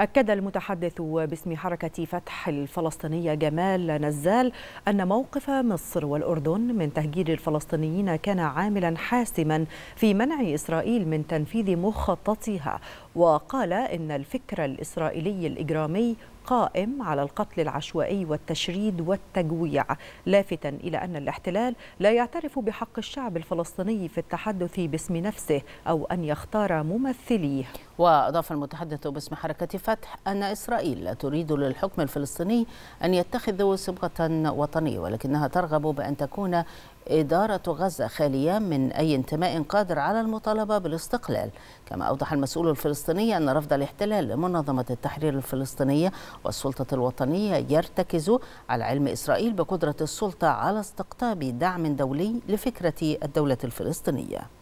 أكد المتحدث باسم حركة فتح الفلسطينية جمال نزال أن موقف مصر والأردن من تهجير الفلسطينيين كان عاملا حاسما في منع إسرائيل من تنفيذ مخططها وقال إن الفكر الإسرائيلي الإجرامي قائم على القتل العشوائي والتشريد والتجويع لافتا إلى أن الاحتلال لا يعترف بحق الشعب الفلسطيني في التحدث باسم نفسه أو أن يختار ممثليه وأضاف المتحدث باسم حركة فتح أن إسرائيل تريد للحكم الفلسطيني أن يتخذ صبغة وطنية ولكنها ترغب بأن تكون إدارة غزة خالية من أي انتماء قادر على المطالبة بالاستقلال كما أوضح المسؤول الفلسطيني أن رفض الاحتلال لمنظمة التحرير الفلسطينية والسلطة الوطنية يرتكز على علم إسرائيل بقدرة السلطة على استقطاب دعم دولي لفكرة الدولة الفلسطينية